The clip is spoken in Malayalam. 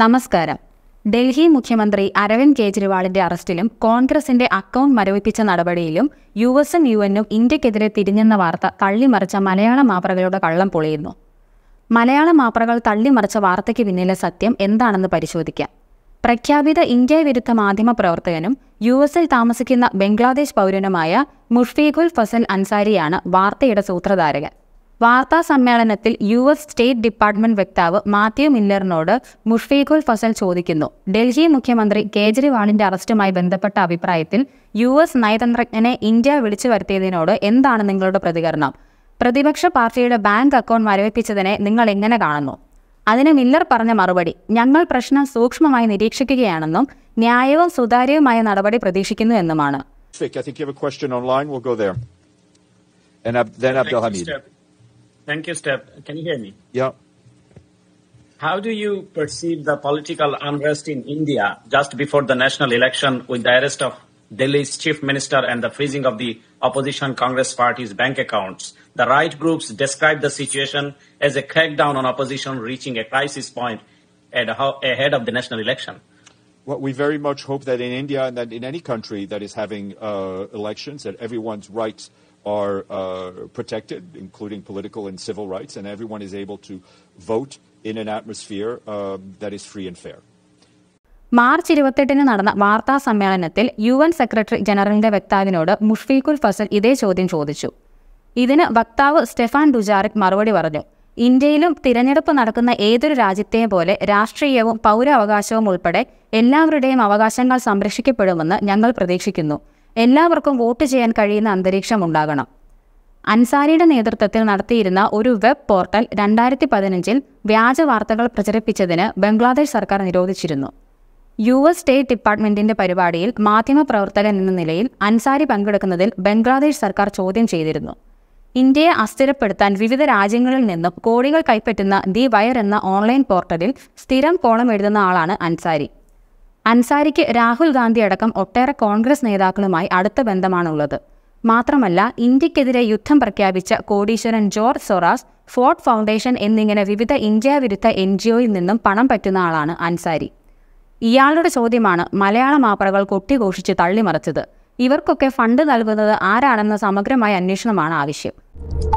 നമസ്കാരം ഡൽഹി മുഖ്യമന്ത്രി അരവിന്ദ് കെജ്രിവാളിന്റെ അറസ്റ്റിലും കോൺഗ്രസിന്റെ അക്കൗണ്ട് മരവിപ്പിച്ച നടപടിയിലും യു എസും യു എനും ഇന്ത്യക്കെതിരെ തിരിഞ്ഞെന്ന വാർത്ത തള്ളിമറിച്ച മലയാള മാപ്രകളുടെ കള്ളം പൊളിയുന്നു മലയാള മാപ്രകൾ തള്ളിമറിച്ച വാർത്തയ്ക്ക് പിന്നിലെ സത്യം എന്താണെന്ന് പരിശോധിക്കാം പ്രഖ്യാപിത ഇന്ത്യ വിരുദ്ധ മാധ്യമ പ്രവർത്തകനും യു എസിൽ താമസിക്കുന്ന ബംഗ്ലാദേശ് പൗരനുമായ മുഷ്ഫീഖുൽ ഫസൽ അൻസാരിയാണ് വാർത്തയുടെ സൂത്രധാരകൻ വാർത്താ സമ്മേളനത്തിൽ യു എസ് സ്റ്റേറ്റ് ഡിപ്പാർട്ട്മെന്റ് വക്താവ് മാത്യു മില്ലറിനോട് മുഷ്ഫീഖുൽ ഫസൽ ചോദിക്കുന്നു ഡൽഹി മുഖ്യമന്ത്രി കേജ്രിവാളിന്റെ അറസ്റ്റുമായി ബന്ധപ്പെട്ട അഭിപ്രായത്തിൽ യു എസ് നയതന്ത്രജ്ഞനെ ഇന്ത്യ വിളിച്ചു വരുത്തിയതിനോട് എന്താണ് നിങ്ങളുടെ പ്രതികരണം പ്രതിപക്ഷ പാർട്ടിയുടെ ബാങ്ക് അക്കൗണ്ട് മരവിപ്പിച്ചതിനെ നിങ്ങൾ എങ്ങനെ കാണുന്നു അതിന് മില്ലർ പറഞ്ഞ മറുപടി ഞങ്ങൾ പ്രശ്നം സൂക്ഷ്മമായി നിരീക്ഷിക്കുകയാണെന്നും ന്യായവും സുതാര്യവുമായ നടപടി പ്രതീക്ഷിക്കുന്നു എന്നുമാണ് And then Thank you, Steph. Can you hear me? Yeah. How do you perceive the political unrest in India just before the national election with the arrest of Delhi's chief minister and the freezing of the opposition Congress party's bank accounts? The right groups describe the situation as a crackdown on opposition reaching a crisis point ahead of the national election. Well, we very much hope that in India and that in any country that is having uh, elections, that everyone's rights are uh, protected, including political and civil rights, and everyone is able to vote in an atmosphere um, that is free and fair. March ഇരുപത്തെട്ടിന് നടന്ന വാർത്താ സമ്മേളനത്തിൽ യു എൻ സെക്രട്ടറി ജനറലിന്റെ വക്താവിനോട് മുഷ്ഫീഖുൽ ഫസൽ ഇതേ ചോദ്യം ചോദിച്ചു ഇതിന് വക്താവ് സ്റ്റെഫാൻ ഡുജാറിക് മറുപടി പറഞ്ഞു ഇന്ത്യയിലും തിരഞ്ഞെടുപ്പ് നടക്കുന്ന ഏതൊരു രാജ്യത്തെയും പോലെ രാഷ്ട്രീയവും പൗരാവകാശവും ഉൾപ്പെടെ എല്ലാവരുടെയും അവകാശങ്ങൾ സംരക്ഷിക്കപ്പെടുമെന്ന് ഞങ്ങൾ പ്രതീക്ഷിക്കുന്നു എല്ലാവർക്കും വോട്ട് ചെയ്യാൻ കഴിയുന്ന അന്തരീക്ഷം ഉണ്ടാകണം അൻസാരിയുടെ നേതൃത്വത്തിൽ നടത്തിയിരുന്ന ഒരു വെബ് പോർട്ടൽ രണ്ടായിരത്തി പതിനഞ്ചിൽ വ്യാജ വാർത്തകൾ പ്രചരിപ്പിച്ചതിന് ബംഗ്ലാദേശ് സർക്കാർ നിരോധിച്ചിരുന്നു യു എസ് സ്റ്റേറ്റ് ഡിപ്പാർട്ട്മെന്റിന്റെ പരിപാടിയിൽ മാധ്യമപ്രവർത്തകൻ എന്ന നിലയിൽ അൻസാരി പങ്കെടുക്കുന്നതിൽ ബംഗ്ലാദേശ് സർക്കാർ ചോദ്യം ചെയ്തിരുന്നു ഇന്ത്യയെ അസ്ഥിരപ്പെടുത്താൻ വിവിധ രാജ്യങ്ങളിൽ നിന്നും കോടികൾ കൈപ്പറ്റുന്ന ദി വയർ എന്ന ഓൺലൈൻ പോർട്ടലിൽ സ്ഥിരം കോളം എഴുതുന്ന ആളാണ് അൻസാരി അൻസാരിക്ക് രാഹുൽ ഗാന്ധി അടക്കം ഒട്ടേറെ കോൺഗ്രസ് നേതാക്കളുമായി അടുത്ത ബന്ധമാണുള്ളത് മാത്രമല്ല ഇന്ത്യക്കെതിരെ യുദ്ധം പ്രഖ്യാപിച്ച കോടീശ്വരൻ ജോർജ് സൊറാസ് ഫോർട്ട് ഫൗണ്ടേഷൻ എന്നിങ്ങനെ വിവിധ ഇന്ത്യാവിരുദ്ധ എൻ ജി ഒയിൽ നിന്നും പണം പറ്റുന്ന ആളാണ് അൻസാരി ഇയാളുടെ ചോദ്യമാണ് മലയാള മാപ്പറകൾ കൊട്ടിഘോഷിച്ച് തള്ളിമറിച്ചത് ഇവർക്കൊക്കെ ഫണ്ട് നൽകുന്നത് ആരാണെന്ന സമഗ്രമായ അന്വേഷണമാണ് ആവശ്യം